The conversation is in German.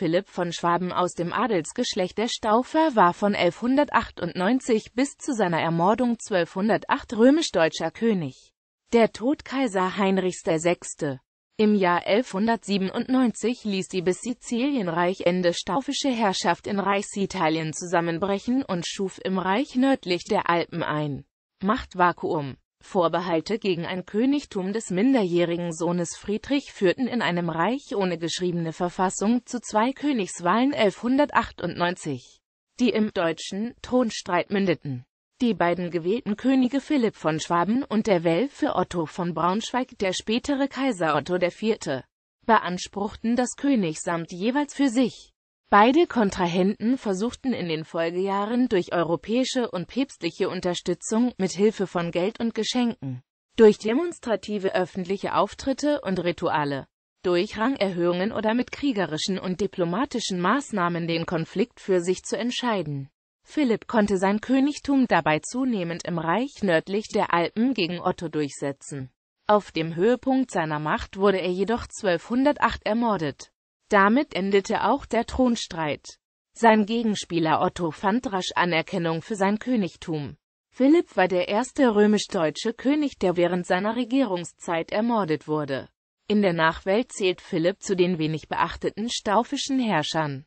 Philipp von Schwaben aus dem Adelsgeschlecht der Staufer war von 1198 bis zu seiner Ermordung 1208 römisch-deutscher König. Der Tod Kaiser Heinrichs VI. Im Jahr 1197 ließ die bis Sizilienreich Ende staufische Herrschaft in Reichsitalien zusammenbrechen und schuf im Reich nördlich der Alpen ein Machtvakuum. Vorbehalte gegen ein Königtum des minderjährigen Sohnes Friedrich führten in einem Reich ohne geschriebene Verfassung zu zwei Königswahlen 1198, die im deutschen Thronstreit mündeten. Die beiden gewählten Könige Philipp von Schwaben und der Welfe Otto von Braunschweig, der spätere Kaiser Otto IV., beanspruchten das Königsamt jeweils für sich. Beide Kontrahenten versuchten in den Folgejahren durch europäische und päpstliche Unterstützung mit Hilfe von Geld und Geschenken, durch demonstrative öffentliche Auftritte und Rituale, durch Rangerhöhungen oder mit kriegerischen und diplomatischen Maßnahmen den Konflikt für sich zu entscheiden. Philipp konnte sein Königtum dabei zunehmend im Reich nördlich der Alpen gegen Otto durchsetzen. Auf dem Höhepunkt seiner Macht wurde er jedoch 1208 ermordet. Damit endete auch der Thronstreit. Sein Gegenspieler Otto fand rasch Anerkennung für sein Königtum. Philipp war der erste römisch-deutsche König, der während seiner Regierungszeit ermordet wurde. In der Nachwelt zählt Philipp zu den wenig beachteten staufischen Herrschern.